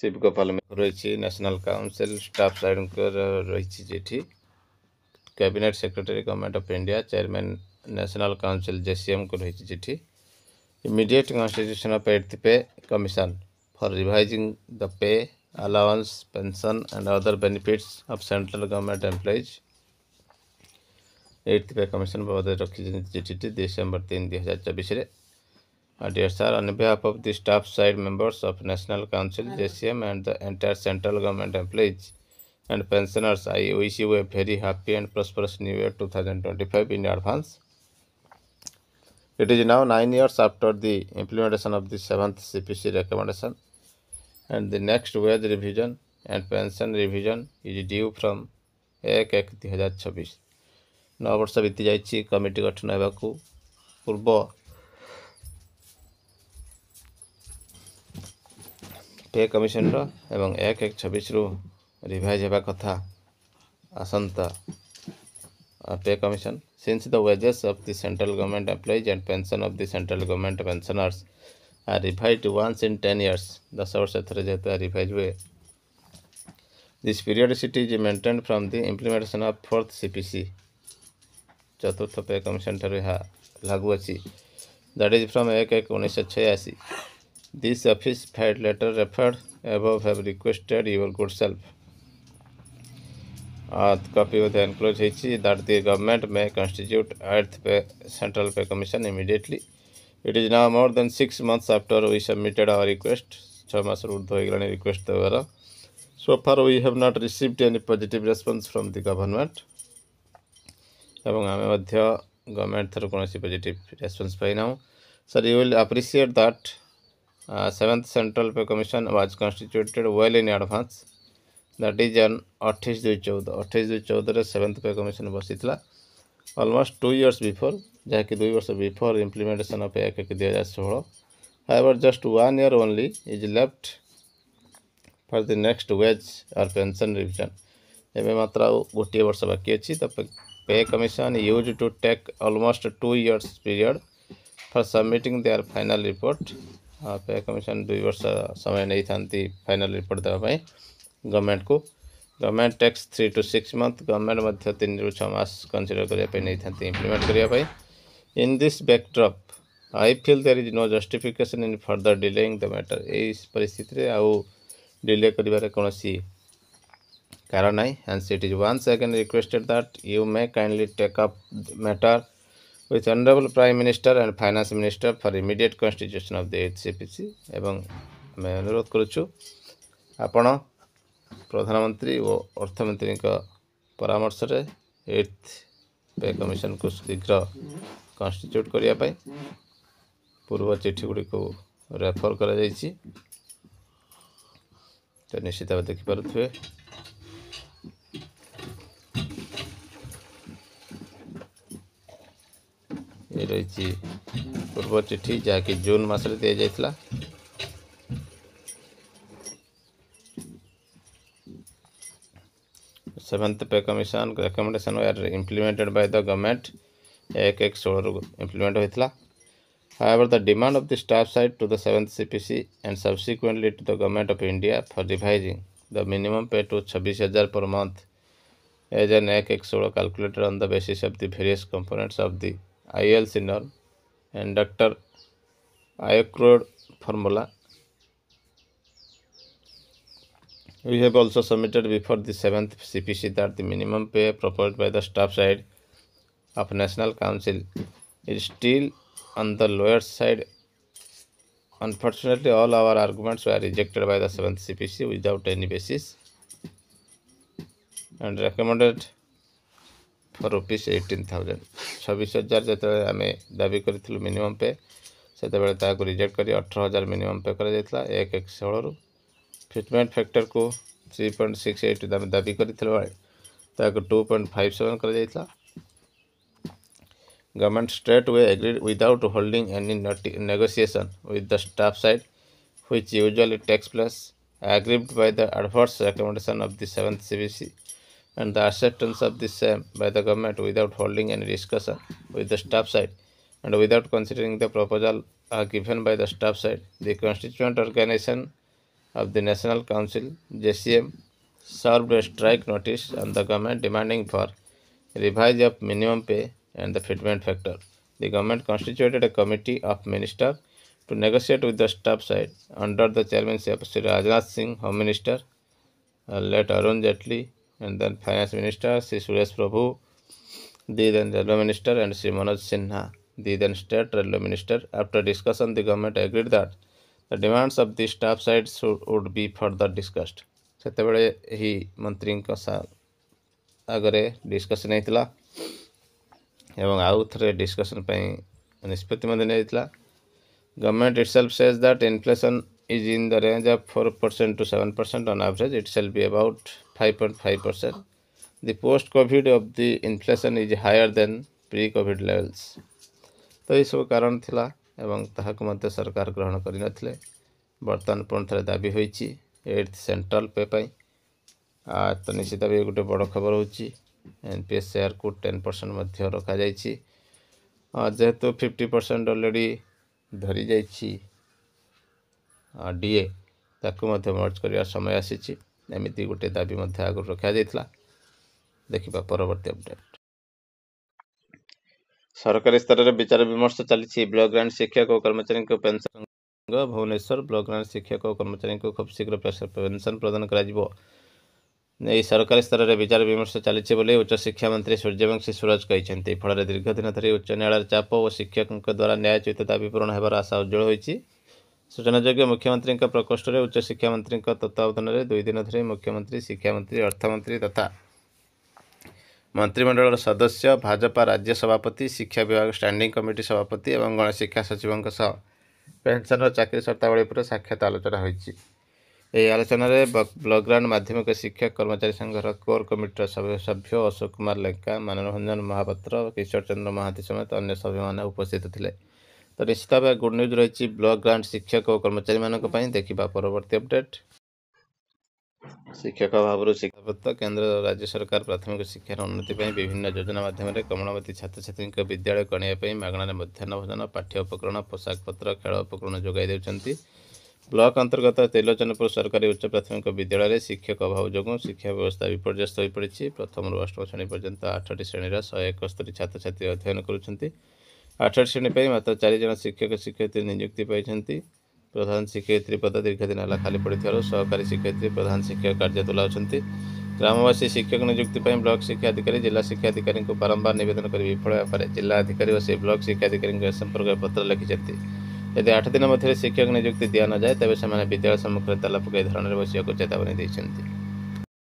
শিবগোপাল রয়েছে national council staff সাইডঙ্কর রয়েছে যেটি cabinet secretary government of India chairman national council ଜେସିଏମ୍କୁ ରହିଛି ଚିଠି immediate constitution of eight pay commission for revising the pay allowance pension and other benefits of central government employees eight pay commission ବାବଦରେ ରଖିଛନ୍ତି ଚିଠିଟି December ତିନି ଦୁଇ ହଜାର ଚବିଶରେ Dear sir, on behalf of the staff side members of National Council, JCM and the entire central government employees and pensioners, I wish you a very happy and prosperous new year 2025 in advance. It is now nine years after the implementation of the seventh CPC recommendation and the next wage revision and pension revision is due from 1-1-2026. नौ वर्ष बीती जाइए committee गठन होगा पूर्व पे commission एवं एक एक छब्स रु रिभाइज होगा कथ आसंता pay commission since the wages of the central government employees and pension of the central government pensioners are revise once in ten years दस वर्ष एथे जेहतु रिभाइज हुए this seat is maintain from the implementation of fourth CPC चतुर्थ pay commission ठार लगू अच्छी that is from एक एक उन्नीस छयासी This office-fied letter referred above have requested your good self. Uh, copy with enclosed is that the government may constitute Earth Pay, Central Pay Commission immediately. It is now more than six months after we submitted our request. छः मास ऊर्ध होगला request देवार so far we have not received any positive response from the government एवं आम government थर कौन positive response पाइना sir you will appreciate that seventh central pay commission was constituted well in advance that is on अठाई दुई चौदह अठाई दुई चौदह सेवेन्थ पे कमिशन बसला अलमोस्ट टू इयर्स बिफोर जहाँकि दुई वर्ष बिफोर इम्प्लीमेंटेसन अफ एक्ट दुई हजार षोह however just one year only is left for the next wage or pension revision एवं मात्र गोटे वर्ष बाकी अच्छी तो pay commission use to take almost two years period for submitting our final report फेयर कमिशन दुई वर्ष समय नहीं था फाइनाल रिपोर्ट देवाई गवर्नमेंट को government takes three to six month government तीन रू छस कनसीडर करने था इम्प्लीमेंट करने in this बैकड्रप I feel there is no justification in further delaying the matter यही पिस्थित आउ डिले कर कारण ना and it is once again requested that you may kindly take up matter with honourable prime minister and finance minister for immediate constitution of the H C P C ଏବଂ ଆମେ ଅନୁରୋଧ କରୁଛୁ ଆପଣ ପ୍ରଧାନମନ୍ତ୍ରୀ ଓ ଅର୍ଥମନ୍ତ୍ରୀଙ୍କ ପରାମର୍ଶରେ ଏଇଥ୍ ପେ କମିଶନ୍କୁ ଶୀଘ୍ର କନ୍ଷ୍ଟିଚ୍ୟୁଟ୍ କରିବା ପାଇଁ ପୂର୍ବ ଚିଠି ଗୁଡ଼ିକୁ ରେଫର୍ କରାଯାଇଛି ତ ନିଶ୍ଚିତ ଭାବେ ଦେଖିପାରୁଥିବେ रही पूर्व चिठी जहाँ कि जून मस रहा seventh pay commission recommendation were implemented by the government एक एक षोल इम्प्लीमेंट होता however the demand of the staff side to the seventh CPC and subsequently to the government of India for revising the minimum pay to छब्बीस हजार per month as an एक एक षोल calculated on the basis of the various components of the IL signal and Dr. Aykroyd formula. We have also submitted before the 7th CPC that the minimum pay proposed by the staff side of National Council is still on the lower side. Unfortunately, all our arguments were rejected by the 7th CPC without any basis and recommended for rupees 18,000. छब्स हजार जो आम दाबी करूँ minimum पे से reject कर अठर हजार मिनिमम पे कर एक षोल फिटमेंट फैक्टर को थ्री पॉइंट सिक्स एट आम दाबी कर टू पॉइंट फाइव सेवेन कर government straight way agree without holding any negotiation with the staff side we usually takes plus aggrieved by the adverse recommendation of the seventh CPC and the acceptance of this same uh, by the government without holding any discussion with the staff side and without considering the proposal uh, given by the staff side, the constituent organization of the National Council, JCM, served a strike notice on the government demanding for revise of minimum pay and the fitment factor. The government constituted a committee of ministers to negotiate with the staff side under the chairmanship of Sri Rajnath Singh, Home Minister, uh, late Arun Jaitley, and then finance minister Sri Suresh Prabhu, the then railway minister and Sri Manoj Sinha, the then state railway minister. After discussion, the government agreed that the demands of the staff side should, would be further discussed. sete ସେତେବେଳେ ଏହି ମନ୍ତ୍ରୀଙ୍କ ଆଗରେ discussion ହେଇଥିଲା ଏବଂ ଆଉ ଥରେ discussion ପାଇଁ ନିଷ୍ପତ୍ତି ମଧ୍ୟ ନେଇଥିଲା government itself says that inflation is in the range of 4% to 7% on average, it shall be about 5.5%. The post-COVID of the inflation is higher than pre-COVID levels. ତ ଏହିସବୁ କାରଣ ଥିଲା ଏବଂ ତାହାକୁ ମଧ୍ୟ ସରକାର ଗ୍ରହଣ କରିନଥିଲେ ବର୍ତ୍ତମାନ ପୁଣି ଥରେ ଦାବି ହୋଇଛି ଏଇଟ୍ ସେଣ୍ଟ୍ରାଲ୍ ପେ ପାଇଁ ତ ନିଶ୍ଚିତ ଭାବେ ଗୋଟେ ବଡ଼ ଖବର ହେଉଛି ଏନ୍ ପି ଏସ୍ ସେୟାରକୁ ଟେନ୍ ପରସେଣ୍ଟ ମଧ୍ୟ ରଖାଯାଇଛି ଯେହେତୁ ଫିଫ୍ଟି ପରସେଣ୍ଟ ଅଲରେଡ଼ି ଧରିଯାଇଛି डीए मर्ज कर समय आसी एमती गोटे दाबी आगे रखा जाता देखा परवर्त अपडेट सरकारी स्तर में विचार विमर्श चली ब्लक ब्लग्रांड शिक्षक और कर्मचारी को पेंशन भुवनेश्वर ब्लग्रांड शिक्षक और कर्मचारी को खूब शीघ्र पेंशन प्रदान कर सरकारी स्तर में विचार विमर्श चली उच्च शिक्षा मंत्री सूर्यवंशी सूरज कहते फल दीर्घ दिन धरी उच्च न्यायालय चाप और शिक्षकों द्वारा न्यायचित दावी पूरण होवार आशा उज्जवल होती ସୂଚନାଯୋଗ୍ୟ ମୁଖ୍ୟମନ୍ତ୍ରୀଙ୍କ ପ୍ରକୋଷ୍ଠରେ ଉଚ୍ଚଶିକ୍ଷା ମନ୍ତ୍ରୀଙ୍କ ତତ୍ତ୍ୱାବଧାନରେ ଦୁଇ ଦିନ ଧରି ମୁଖ୍ୟମନ୍ତ୍ରୀ ଶିକ୍ଷାମନ୍ତ୍ରୀ ଅର୍ଥମନ୍ତ୍ରୀ ତଥା ମନ୍ତ୍ରିମଣ୍ଡଳର ସଦସ୍ୟ ଭାଜପା ରାଜ୍ୟ ସଭାପତି ଶିକ୍ଷା ବିଭାଗ ଷ୍ଟାଣ୍ଡିଂ କମିଟି ସଭାପତି ଏବଂ ଗଣଶିକ୍ଷା ସଚିବଙ୍କ ସହ ପେନ୍ସନ୍ର ଚାକିରି ସର୍ତ୍ତାବଳୀ ଉପରେ ସାକ୍ଷାତ ଆଲୋଚନା ହୋଇଛି ଏହି ଆଲୋଚନାରେ ବ୍ଲଗ୍ରାଣ୍ଡ ମାଧ୍ୟମିକ ଶିକ୍ଷା କର୍ମଚାରୀ ସଂଘର କୋର୍ କମିଟିର ସଭ୍ୟ ଅଶୋକ କୁମାର ଲେଙ୍କା ମାନରଞ୍ଜନ ମହାପାତ୍ର କିଶୋର ଚନ୍ଦ୍ର ମହାନ୍ତି ସମେତ ଅନ୍ୟ ସଭ୍ୟମାନେ ଉପସ୍ଥିତ ଥିଲେ ᱥᱨᱤᱥᱛᱟᱵᱟ গৌᱱ ნিউজ ৰৈচি ব্লক গ্ৰান্ট শিক্ষক আৰু কৰ্মচাৰী মানক পই দেখিবা পৰৱৰ্তী আপডেট শিক্ষকা ভাবৰ শিক্ষাবস্ত্ৰ কেন্দ্ৰ ৰাজ্য সরকার প্ৰাথমিক শিক্ষাৰ উন্নতি পই বিভিন্ন যোজনা মাধ্যমৰে গ্ৰমনৱতী ছাত্ৰ-ছাত্ৰীৰক বিদ্যালয় গঢ়ি পই মগনাৰ মধ্যনৱজন পাঠ্য উপকৰণ পসাক পত্ৰ খেল উপকৰণ যোগাই দিওচান্তি ব্লক অন্তৰ্গত তেলোজনপুৰ সরকারি উচ্চ প্ৰাথমিক বিদ্যালয়ৰে শিক্ষকৰ অভাৱ জগও শিক্ষা ব্যৱস্থা বিপৰ্যস্ত হৈ পৰিছে প্ৰথমৰ বৰ্ষৰ শ্ৰেণী পৰ্যন্ত 8 টা শ্ৰেণীৰ 171 ছাত্ৰ-ছাত্ৰী অধ্যয়ন কৰিচান্তি ଆଠ ଶ୍ରେଣୀ ପାଇଁ ମାତ୍ର ଚାରି ଜଣ ଶିକ୍ଷକ ଶିକ୍ଷୟିତ୍ରୀ ନିଯୁକ୍ତି ପାଇଛନ୍ତି ପ୍ରଧାନ ଶିକ୍ଷୟିତ୍ରୀ ପଦ ଦୀର୍ଘ ଦିନ ହେଲା ଖାଲି ପଡ଼ିଥିବାରୁ ସହକାରୀ ଶିକ୍ଷୟିତ୍ରୀ ପ୍ରଧାନ ଶିକ୍ଷକ କାର୍ଯ୍ୟ ତୁଲାଉଛନ୍ତି ଗ୍ରାମବାସୀ ଶିକ୍ଷକ ନିଯୁକ୍ତି ପାଇଁ ବ୍ଲକ ଶିକ୍ଷାଧିକାରୀ ଜିଲ୍ଲା ଶିକ୍ଷାଧିକାରୀଙ୍କୁ ବାରମ୍ବାର ନିବେଦନ କରି ବିଫଳ ହେବାରେ ଜିଲ୍ଲାଧିକାରୀ ଓ ସେହି ବ୍ଲକ ଶିକ୍ଷାଧିକାରୀଙ୍କୁ ଏ ସମ୍ପର୍କରେ ପତ୍ର ଲେଖିଛନ୍ତି ଯଦି ଆଠ ଦିନ ମଧ୍ୟରେ ଶିକ୍ଷକ ନିଯୁକ୍ତି ଦିଆନଯାଏ ତେବେ ସେମାନେ ବିଦ୍ୟାଳୟ ସମ୍ମୁଖରେ ତାଲା ପକାଇ ଧରଣରେ ବସିବାକୁ ଚେତାବନୀ ଦେଇଛନ୍ତି